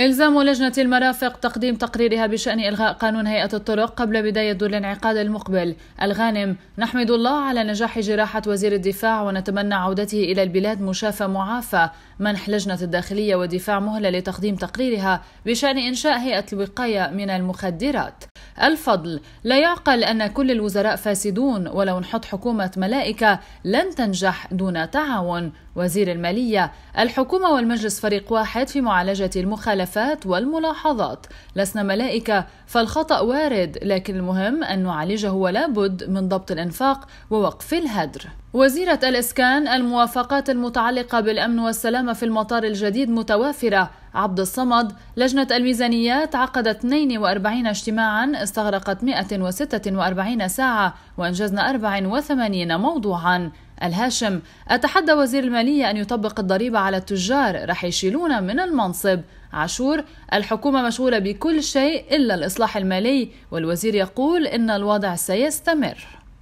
إلزام لجنة المرافق تقديم تقريرها بشأن إلغاء قانون هيئة الطرق قبل بداية دور الانعقاد المقبل الغانم نحمد الله على نجاح جراحة وزير الدفاع ونتمنى عودته إلى البلاد مشافى معافى منح لجنة الداخلية والدفاع مهلة لتقديم تقريرها بشأن إنشاء هيئة الوقاية من المخدرات الفضل لا يعقل أن كل الوزراء فاسدون ولو نحط حكومة ملائكة لن تنجح دون تعاون وزير المالية الحكومة والمجلس فريق واحد في معالجة المخالفات والملاحظات لسنا ملائكة فالخطأ وارد لكن المهم أن نعالجه ولا بد من ضبط الإنفاق ووقف الهدر وزيرة الإسكان الموافقات المتعلقة بالأمن والسلامة في المطار الجديد متوافرة عبد الصمد لجنة الميزانيات عقدت 42 اجتماعا استغرقت 146 ساعة وأنجزنا 84 موضوعا الهاشم أتحدى وزير المالية أن يطبق الضريبة على التجار رح يشيلونا من المنصب عاشور الحكومة مشغولة بكل شيء إلا الإصلاح المالي والوزير يقول إن الوضع سيستمر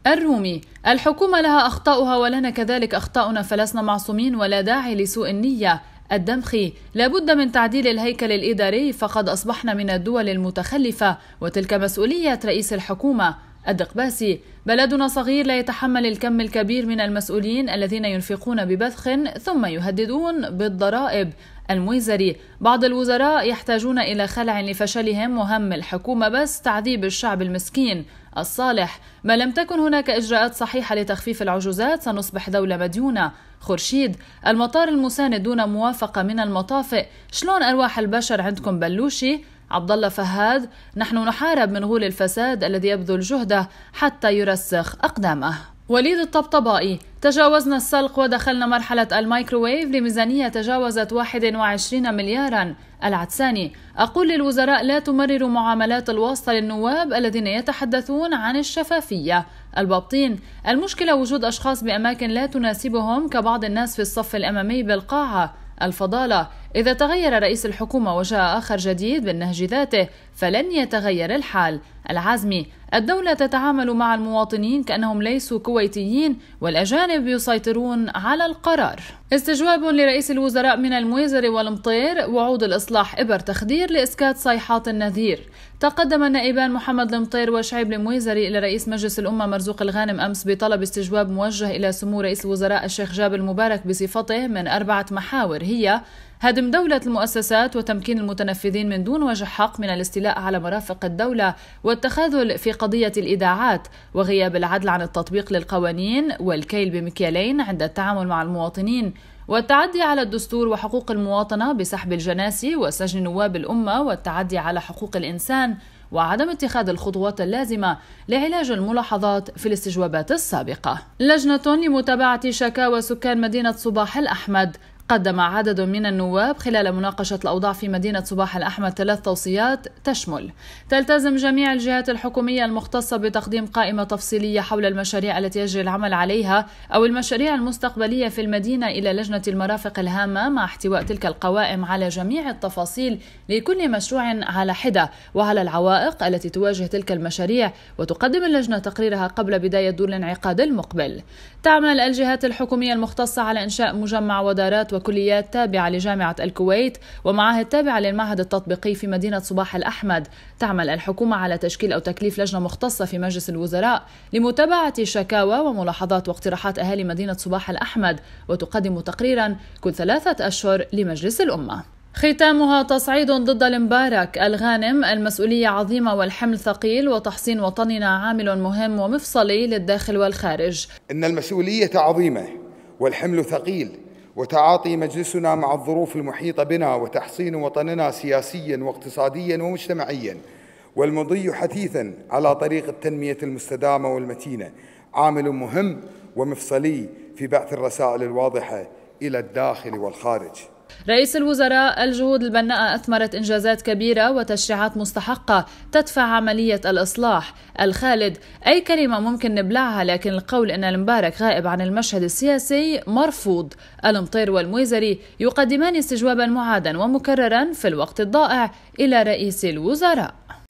الرومي الحكومة لها أخطاؤها ولنا كذلك أخطاؤنا فلسنا معصومين ولا داعي لسوء النية الدمخي لابد من تعديل الهيكل الإداري فقد أصبحنا من الدول المتخلفة وتلك مسؤولية رئيس الحكومة الدقباسي بلدنا صغير لا يتحمل الكم الكبير من المسؤولين الذين ينفقون ببذخ ثم يهددون بالضرائب المويزري بعض الوزراء يحتاجون إلى خلع لفشلهم وهم الحكومة بس تعذيب الشعب المسكين الصالح ما لم تكن هناك إجراءات صحيحة لتخفيف العجوزات سنصبح دولة مديونة خورشيد المطار المساند دون موافقة من المطافئ شلون أرواح البشر عندكم بلوشي عبد الله فهاد نحن نحارب من غول الفساد الذي يبذل جهده حتى يرسخ أقدامه وليد الطبطبائي تجاوزنا السلق ودخلنا مرحلة الميكروويف لميزانية تجاوزت 21 مليارا العدساني أقول للوزراء لا تمرروا معاملات الواسطة للنواب الذين يتحدثون عن الشفافية البابطين المشكلة وجود أشخاص بأماكن لا تناسبهم كبعض الناس في الصف الأمامي بالقاعة الفضالة إذا تغير رئيس الحكومة وجاء آخر جديد بالنهج ذاته فلن يتغير الحال العزمي الدولة تتعامل مع المواطنين كأنهم ليسوا كويتيين والأجانب يسيطرون على القرار استجواب لرئيس الوزراء من المويزر والمطير وعود الإصلاح إبر تخدير لإسكات صيحات النذير تقدم النائبان محمد المطير وشعيب المويزري إلى رئيس مجلس الأمة مرزوق الغانم أمس بطلب استجواب موجه إلى سمو رئيس الوزراء الشيخ جابر المبارك بصفته من أربعة محاور هي هدم دولة المؤسسات وتمكين المتنفذين من دون وجه حق من الاستيلاء على مرافق الدولة والتخاذل في قضية الإذاعات وغياب العدل عن التطبيق للقوانين والكيل بمكيالين عند التعامل مع المواطنين والتعدي على الدستور وحقوق المواطنة بسحب الجناسي وسجن نواب الأمة والتعدي على حقوق الإنسان وعدم اتخاذ الخطوات اللازمه لعلاج الملاحظات في الاستجوابات السابقه. لجنه لمتابعه شكاوى سكان مدينه صباح الاحمد قدم عدد من النواب خلال مناقشة الأوضاع في مدينة صباح الأحمر ثلاث توصيات تشمل تلتزم جميع الجهات الحكومية المختصة بتقديم قائمة تفصيلية حول المشاريع التي يجري العمل عليها أو المشاريع المستقبلية في المدينة إلى لجنة المرافق الهامة مع احتواء تلك القوائم على جميع التفاصيل لكل مشروع على حدة وعلى العوائق التي تواجه تلك المشاريع وتقدم اللجنة تقريرها قبل بداية دور الانعقاد المقبل تعمل الجهات الحكومية المختصة على إنشاء مجمع ودارات وكليات تابعة لجامعة الكويت ومعاهد تابعة للمعهد التطبيقي في مدينة صباح الأحمد تعمل الحكومة على تشكيل أو تكليف لجنة مختصة في مجلس الوزراء لمتابعة شكاوى وملاحظات واقتراحات أهالي مدينة صباح الأحمد وتقدم تقريرا كل ثلاثة أشهر لمجلس الأمة ختامها تصعيد ضد المبارك الغانم المسؤولية عظيمة والحمل ثقيل وتحصين وطننا عامل مهم ومفصلي للداخل والخارج إن المسؤولية عظيمة والحمل ثقيل وتعاطي مجلسنا مع الظروف المحيطة بنا وتحصين وطننا سياسيا واقتصاديا ومجتمعيا والمضي حثيثا على طريق التنمية المستدامة والمتينة عامل مهم ومفصلي في بعث الرسائل الواضحة إلى الداخل والخارج رئيس الوزراء الجهود البناءة أثمرت إنجازات كبيرة وتشريعات مستحقة تدفع عملية الإصلاح الخالد أي كلمة ممكن نبلعها لكن القول أن المبارك غائب عن المشهد السياسي مرفوض المطير والمويزري يقدمان استجوابا معادا ومكررا في الوقت الضائع إلى رئيس الوزراء